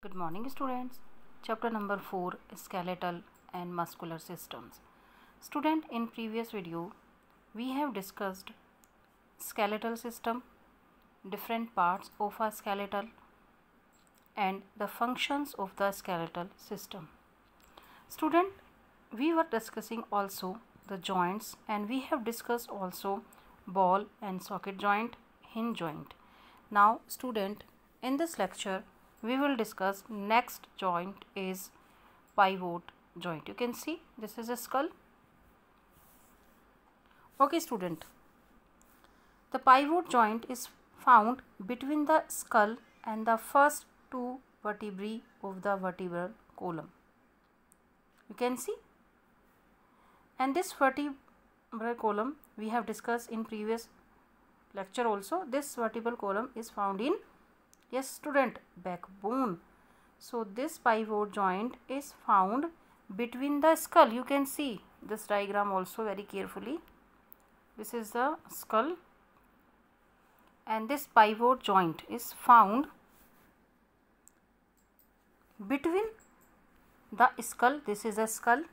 Good morning students. Chapter number 4 Skeletal and Muscular Systems. Student in previous video we have discussed skeletal system, different parts of a skeletal and the functions of the skeletal system. Student we were discussing also the joints and we have discussed also ball and socket joint, hinge joint. Now student in this lecture we will discuss next joint is pivot joint you can see this is a skull okay student the pivot joint is found between the skull and the first two vertebrae of the vertebral column you can see and this vertebral column we have discussed in previous lecture also this vertebral column is found in yes student backbone so this pivot joint is found between the skull you can see this diagram also very carefully this is the skull and this pivot joint is found between the skull this is a skull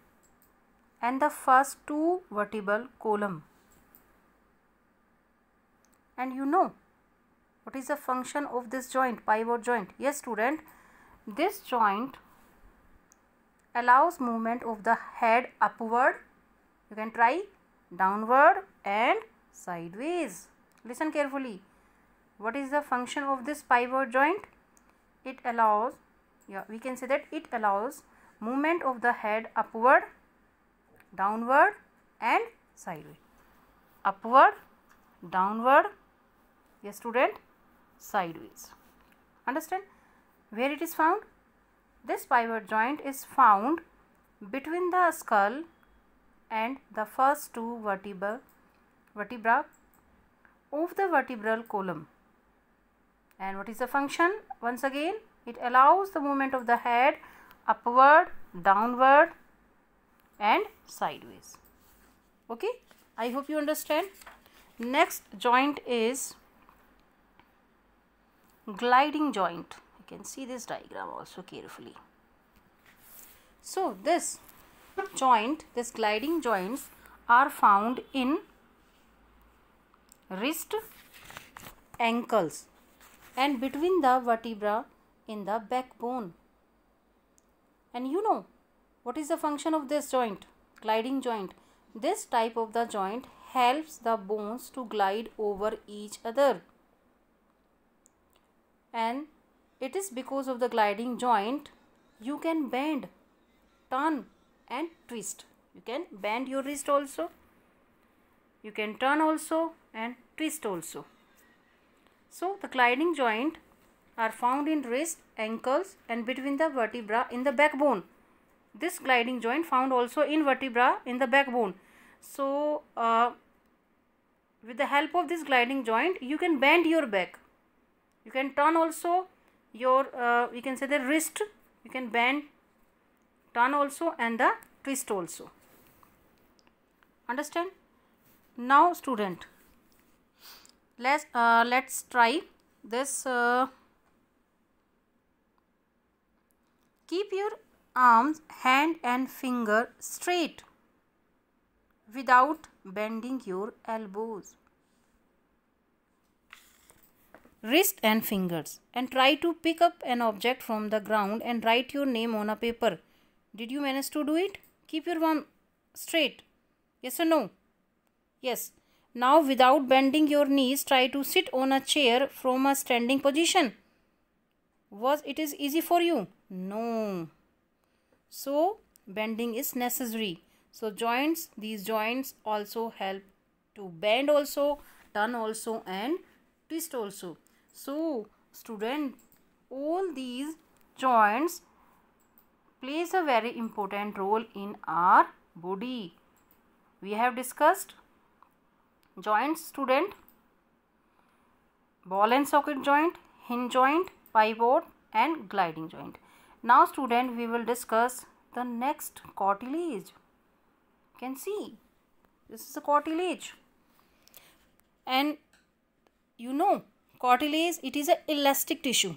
and the first two vertebral column and you know what is the function of this joint, pivot joint? Yes, student, this joint allows movement of the head upward. You can try downward and sideways. Listen carefully. What is the function of this pivot joint? It allows, yeah, we can say that it allows movement of the head upward, downward and sideways. Upward, downward, yes student, sideways. Understand? Where it is found? This pivot joint is found between the skull and the first two vertebra, vertebra of the vertebral column. And what is the function? Once again, it allows the movement of the head upward, downward and sideways. Okay, I hope you understand. Next joint is gliding joint you can see this diagram also carefully so this joint this gliding joints are found in wrist ankles and between the vertebra in the backbone and you know what is the function of this joint gliding joint this type of the joint helps the bones to glide over each other and it is because of the gliding joint you can bend turn and twist you can bend your wrist also you can turn also and twist also so the gliding joint are found in wrist ankles and between the vertebra in the backbone this gliding joint found also in vertebra in the backbone so uh, with the help of this gliding joint you can bend your back you can turn also your uh, you can say the wrist you can bend turn also and the twist also understand now student let's uh, let's try this uh, keep your arms hand and finger straight without bending your elbows wrist and fingers and try to pick up an object from the ground and write your name on a paper. Did you manage to do it? Keep your arm straight. Yes or no? Yes. Now without bending your knees try to sit on a chair from a standing position. Was it is easy for you? No. So bending is necessary. So joints these joints also help to bend also, turn also and twist also. So, student, all these joints plays a very important role in our body. We have discussed joints, student, ball and socket joint, hinge joint, pivot and gliding joint. Now, student, we will discuss the next cartilage. You can see, this is a cartilage. And you know Cartilage, it is a elastic tissue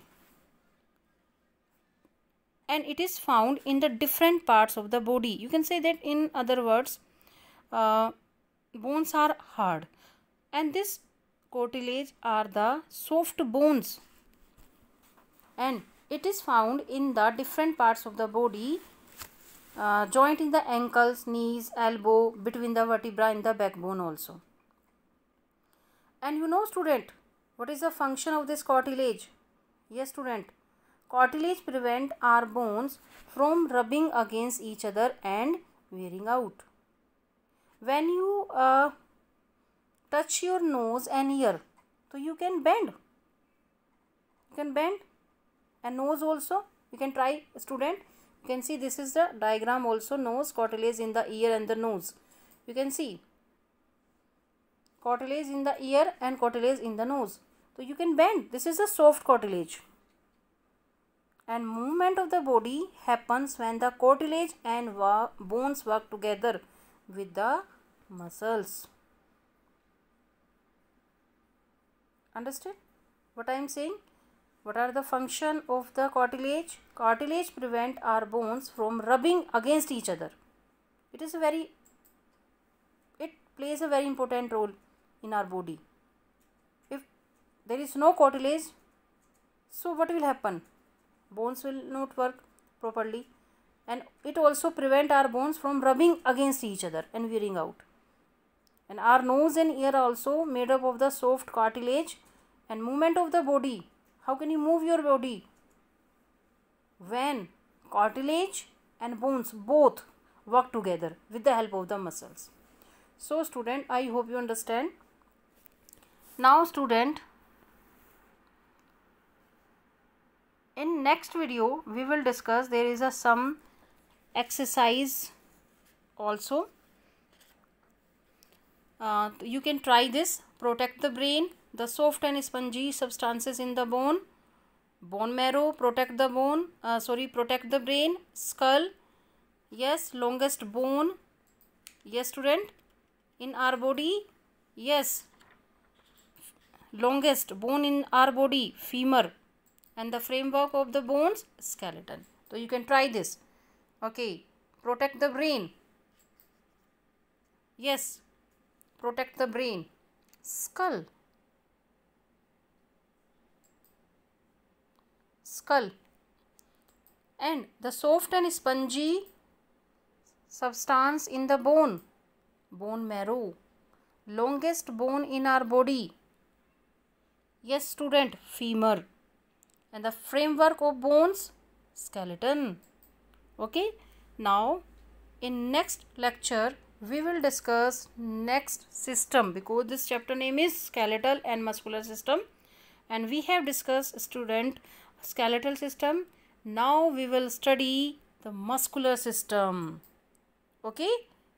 and it is found in the different parts of the body. You can say that in other words, uh, bones are hard and this cartilage are the soft bones and it is found in the different parts of the body uh, joint in the ankles knees elbow between the vertebra in the backbone also and you know student what is the function of this cartilage? Yes student. Cartilage prevent our bones from rubbing against each other and wearing out. When you uh, touch your nose and ear, so you can bend. You can bend and nose also. You can try student. You can see this is the diagram also nose cartilage in the ear and the nose. You can see cartilage in the ear and cartilage in the nose. So you can bend. This is a soft cartilage. And movement of the body happens when the cartilage and bones work together with the muscles. Understand what I am saying? What are the function of the cartilage? Cartilage prevent our bones from rubbing against each other. It is very, it plays a very important role in our body there is no cartilage so what will happen bones will not work properly and it also prevent our bones from rubbing against each other and wearing out and our nose and ear are also made up of the soft cartilage and movement of the body how can you move your body when cartilage and bones both work together with the help of the muscles so student i hope you understand now student in next video we will discuss there is a some exercise also uh, you can try this protect the brain the soft and spongy substances in the bone bone marrow protect the bone uh, sorry protect the brain skull yes longest bone yes student in our body yes longest bone in our body femur and the framework of the bones skeleton so you can try this okay protect the brain yes protect the brain skull skull and the soft and spongy substance in the bone bone marrow longest bone in our body yes student femur and the framework of bones skeleton okay now in next lecture we will discuss next system because this chapter name is skeletal and muscular system and we have discussed student skeletal system now we will study the muscular system okay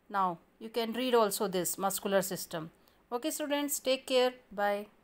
now you can read also this muscular system okay students take care bye